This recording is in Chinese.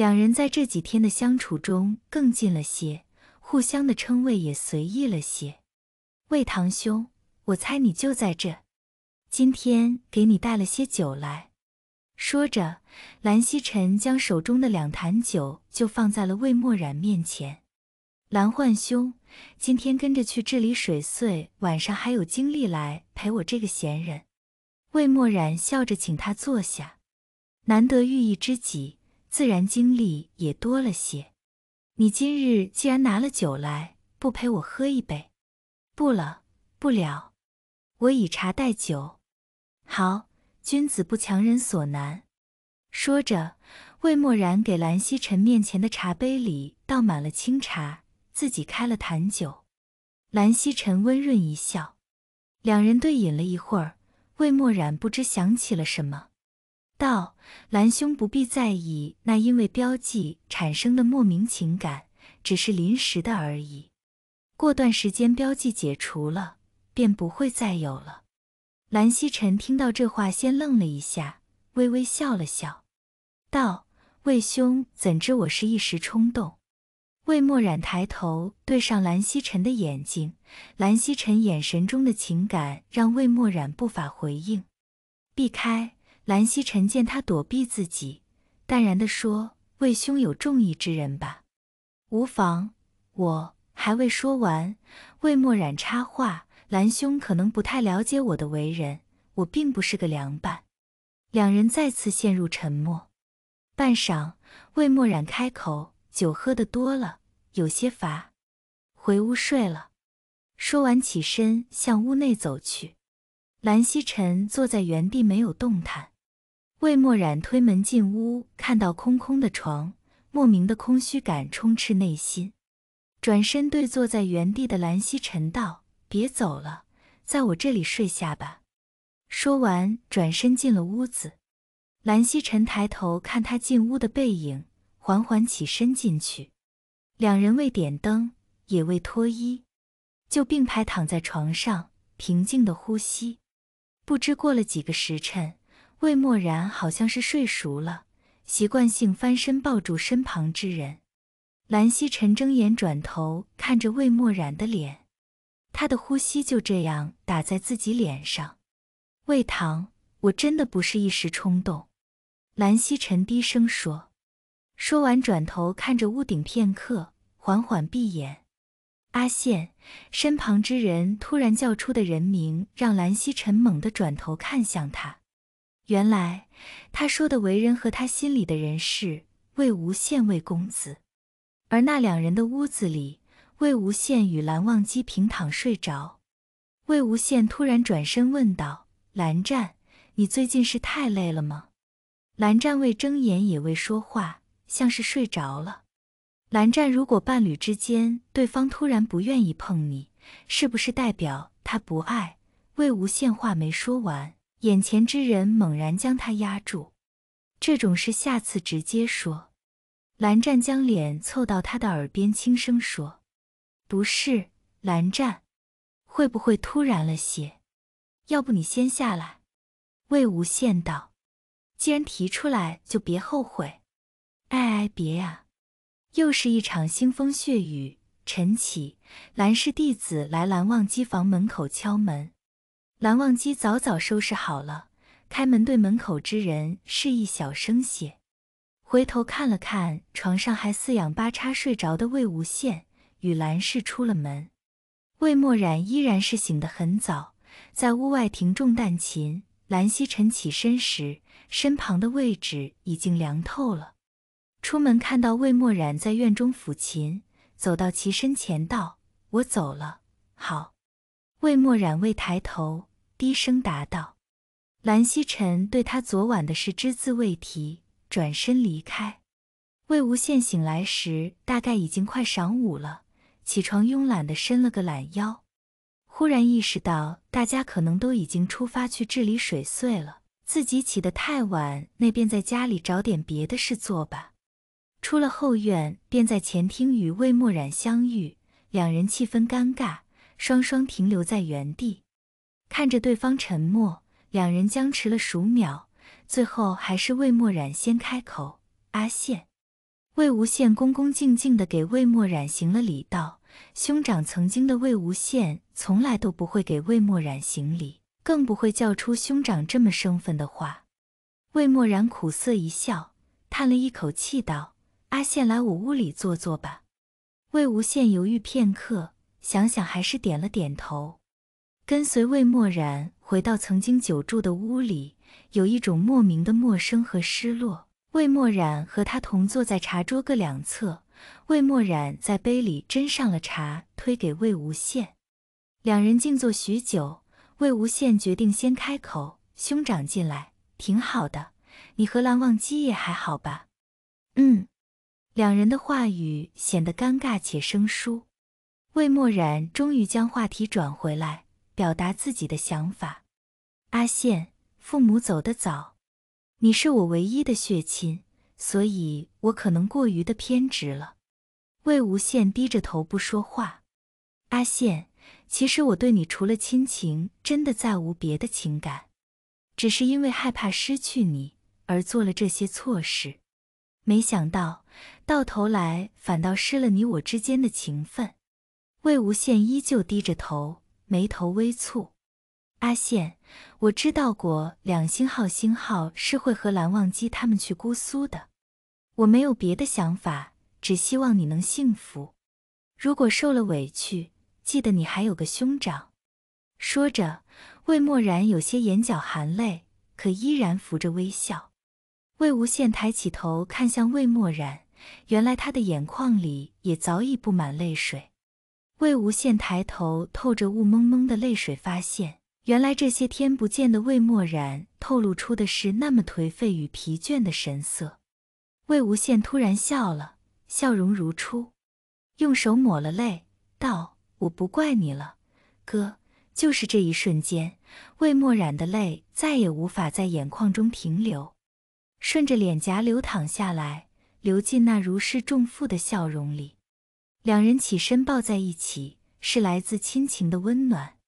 两人在这几天的相处中更近了些，互相的称谓也随意了些。魏堂兄，我猜你就在这，今天给你带了些酒来。说着，蓝曦臣将手中的两坛酒就放在了魏墨染面前。蓝焕兄，今天跟着去治理水税，晚上还有精力来陪我这个闲人。魏墨染笑着请他坐下，难得遇意知己。自然经历也多了些。你今日既然拿了酒来，不陪我喝一杯？不了，不了，我以茶代酒。好，君子不强人所难。说着，魏默然给蓝曦臣面前的茶杯里倒满了清茶，自己开了坛酒。蓝曦臣温润一笑，两人对饮了一会儿。魏默然不知想起了什么。道：“蓝兄不必在意那因为标记产生的莫名情感，只是临时的而已。过段时间标记解除了，便不会再有了。”蓝曦臣听到这话，先愣了一下，微微笑了笑，道：“魏兄怎知我是一时冲动？”魏墨染抬头对上蓝曦臣的眼睛，蓝曦臣眼神中的情感让魏墨染不法回应，避开。兰曦臣见他躲避自己，淡然地说：“魏兄有重义之人吧，无妨。”我还未说完，魏墨染插话：“兰兄可能不太了解我的为人，我并不是个凉拌。”两人再次陷入沉默。半晌，魏墨染开口：“酒喝得多了，有些乏，回屋睡了。”说完，起身向屋内走去。兰曦臣坐在原地没有动弹。魏墨染推门进屋，看到空空的床，莫名的空虚感充斥内心。转身对坐在原地的蓝曦臣道：“别走了，在我这里睡下吧。”说完，转身进了屋子。蓝曦臣抬头看他进屋的背影，缓缓起身进去。两人未点灯，也未脱衣，就并排躺在床上，平静的呼吸。不知过了几个时辰。魏默然好像是睡熟了，习惯性翻身抱住身旁之人。兰溪臣睁眼转头看着魏默然的脸，他的呼吸就这样打在自己脸上。魏唐，我真的不是一时冲动。”兰溪臣低声说，说完转头看着屋顶片刻，缓缓闭眼。阿羡，身旁之人突然叫出的人名，让兰溪臣猛地转头看向他。原来他说的为人和他心里的人是魏无羡魏公子，而那两人的屋子里，魏无羡与蓝忘机平躺睡着。魏无羡突然转身问道：“蓝湛，你最近是太累了吗？”蓝湛未睁眼，也未说话，像是睡着了。蓝湛，如果伴侣之间对方突然不愿意碰你，是不是代表他不爱？魏无羡话没说完。眼前之人猛然将他压住，这种事下次直接说。蓝湛将脸凑到他的耳边，轻声说：“不是，蓝湛，会不会突然了些？要不你先下来。”魏无羡道：“既然提出来，就别后悔。”“哎哎，别呀！”又是一场腥风血雨。晨起，蓝氏弟子来蓝忘机房门口敲门。蓝忘机早早收拾好了，开门对门口之人示意小声些，回头看了看床上还四仰八叉睡着的魏无羡，与蓝氏出了门。魏墨染依然是醒得很早，在屋外停中弹琴。蓝曦臣起身时，身旁的位置已经凉透了。出门看到魏墨染在院中抚琴，走到其身前道：“我走了。”好。魏墨染未抬头。低声答道：“蓝曦臣对他昨晚的事只字未提，转身离开。”魏无羡醒来时，大概已经快晌午了。起床，慵懒的伸了个懒腰，忽然意识到大家可能都已经出发去治理水碎了。自己起得太晚，那便在家里找点别的事做吧。出了后院，便在前厅与魏墨染相遇，两人气氛尴尬，双双停留在原地。看着对方沉默，两人僵持了数秒，最后还是魏墨染先开口：“阿羡。”魏无羡恭恭敬敬地给魏墨染行了礼，道：“兄长。”曾经的魏无羡从来都不会给魏墨染行礼，更不会叫出“兄长”这么生分的话。魏墨染苦涩一笑，叹了一口气，道：“阿羡，来我屋里坐坐吧。”魏无羡犹豫片刻，想想还是点了点头。跟随魏墨染回到曾经久住的屋里，有一种莫名的陌生和失落。魏墨染和他同坐在茶桌各两侧，魏墨染在杯里斟上了茶，推给魏无羡。两人静坐许久，魏无羡决定先开口：“兄长进来，挺好的，你和蓝忘机也还好吧？”“嗯。”两人的话语显得尴尬且生疏。魏墨染终于将话题转回来。表达自己的想法，阿羡，父母走得早，你是我唯一的血亲，所以我可能过于的偏执了。魏无羡低着头不说话。阿羡，其实我对你除了亲情，真的再无别的情感，只是因为害怕失去你而做了这些错事。没想到，到头来反倒失了你我之间的情分。魏无羡依旧低着头。眉头微蹙，阿羡，我知道过两星号星号是会和蓝忘机他们去姑苏的，我没有别的想法，只希望你能幸福。如果受了委屈，记得你还有个兄长。说着，魏默然有些眼角含泪，可依然扶着微笑。魏无羡抬起头看向魏默然，原来他的眼眶里也早已布满泪水。魏无羡抬头，透着雾蒙蒙的泪水，发现原来这些天不见的魏墨染透露出的是那么颓废与疲倦的神色。魏无羡突然笑了，笑容如初，用手抹了泪，道：“我不怪你了，哥。”就是这一瞬间，魏墨染的泪再也无法在眼眶中停留，顺着脸颊流淌下来，流进那如释重负的笑容里。两人起身抱在一起，是来自亲情的温暖。